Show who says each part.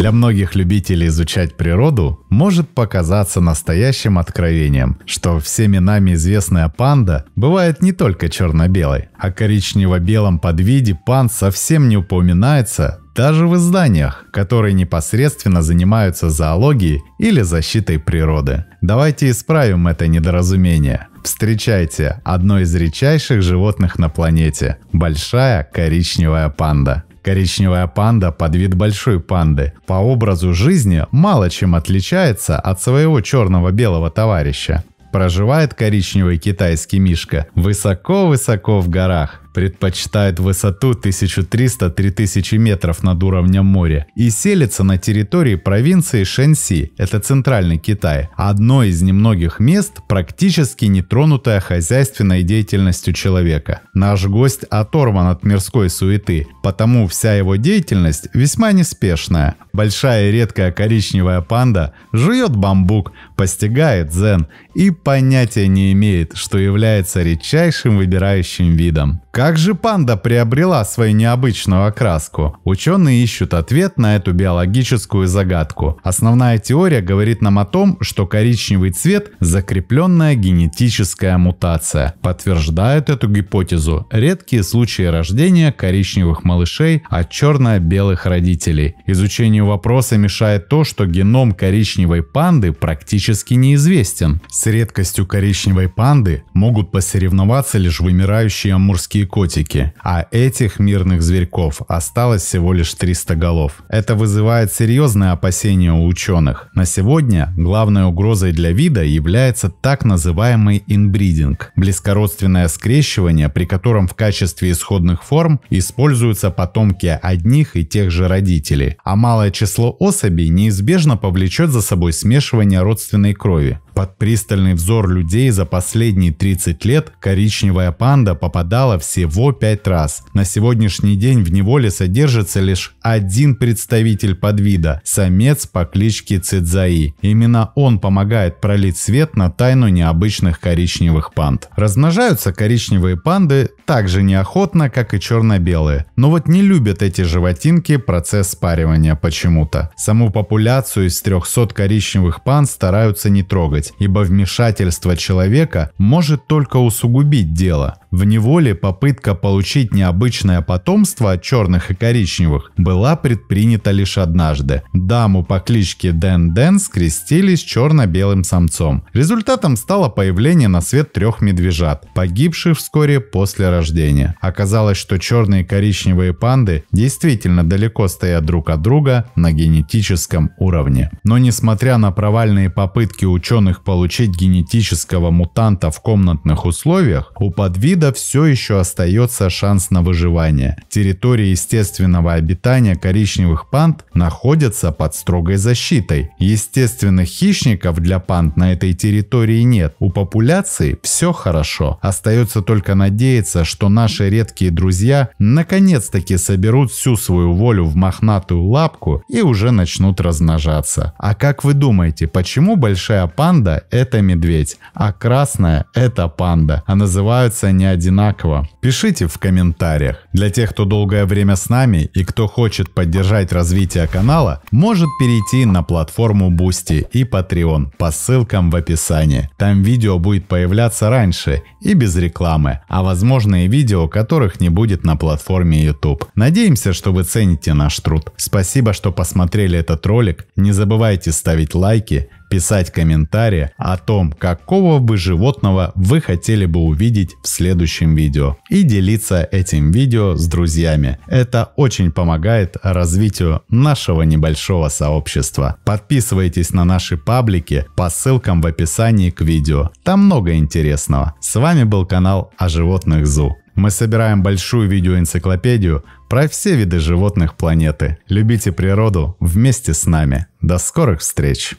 Speaker 1: Для многих любителей изучать природу может показаться настоящим откровением, что всеми нами известная панда бывает не только черно-белой, а коричнево-белом подвиде панд совсем не упоминается даже в изданиях, которые непосредственно занимаются зоологией или защитой природы. Давайте исправим это недоразумение. Встречайте одно из редчайших животных на планете – большая коричневая панда. Коричневая панда под вид большой панды по образу жизни мало чем отличается от своего черного-белого товарища. Проживает коричневый китайский мишка высоко-высоко в горах, предпочитает высоту 1300-3000 метров над уровнем моря и селится на территории провинции Шэньси, это центральный Китай, одно из немногих мест, практически не тронутое хозяйственной деятельностью человека. Наш гость оторван от мирской суеты, потому вся его деятельность весьма неспешная. Большая и редкая коричневая панда жует бамбук, постигает дзен и понятия не имеет, что является редчайшим выбирающим видом. Как же панда приобрела свою необычную окраску? Ученые ищут ответ на эту биологическую загадку. Основная теория говорит нам о том, что коричневый цвет – закрепленная генетическая мутация. Подтверждают эту гипотезу редкие случаи рождения коричневых малышей от черно-белых родителей. Изучению вопроса мешает то, что геном коричневой панды практически неизвестен. С редкостью коричневой панды могут посоревноваться лишь вымирающие амурские котики, а этих мирных зверьков осталось всего лишь 300 голов. Это вызывает серьезные опасения у ученых. На сегодня главной угрозой для вида является так называемый инбридинг – близкородственное скрещивание, при котором в качестве исходных форм используются потомки одних и тех же родителей, а малое число особей неизбежно повлечет за собой смешивание родственной крови. Под пристальный взор людей за последние 30 лет коричневая панда попадала всего 5 раз. На сегодняшний день в неволе содержится лишь один представитель подвида – самец по кличке Цидзаи. Именно он помогает пролить свет на тайну необычных коричневых панд. Размножаются коричневые панды так же неохотно, как и черно-белые. Но вот не любят эти животинки процесс спаривания почему-то. Саму популяцию из 300 коричневых панд стараются не трогать ибо вмешательство человека может только усугубить дело. В неволе попытка получить необычное потомство от черных и коричневых была предпринята лишь однажды. Даму по кличке Дэн Дэн скрестили с черно-белым самцом. Результатом стало появление на свет трех медвежат, погибших вскоре после рождения. Оказалось, что черные и коричневые панды действительно далеко стоят друг от друга на генетическом уровне. Но несмотря на провальные попытки ученых получить генетического мутанта в комнатных условиях, у подвида вида все еще остается шанс на выживание. Территории естественного обитания коричневых панд находятся под строгой защитой. Естественных хищников для панд на этой территории нет. У популяции все хорошо. Остается только надеяться, что наши редкие друзья наконец-таки соберут всю свою волю в мохнатую лапку и уже начнут размножаться. А как вы думаете, почему большая панда это медведь, а красная это панда, а называются они одинаково? Пишите в комментариях. Для тех, кто долгое время с нами и кто хочет поддержать развитие канала, может перейти на платформу Boosty и Patreon по ссылкам в описании. Там видео будет появляться раньше и без рекламы, а возможно и видео, которых не будет на платформе YouTube. Надеемся, что вы цените наш труд. Спасибо, что посмотрели этот ролик. Не забывайте ставить лайки, писать комментарии о том, какого бы животного вы хотели бы увидеть в следующем видео и делиться этим видео с друзьями. Это очень помогает развитию нашего небольшого сообщества. Подписывайтесь на наши паблики по ссылкам в описании к видео. Там много интересного. С вами был канал о животных ЗУ. Мы собираем большую видеоэнциклопедию про все виды животных планеты. Любите природу вместе с нами. До скорых встреч!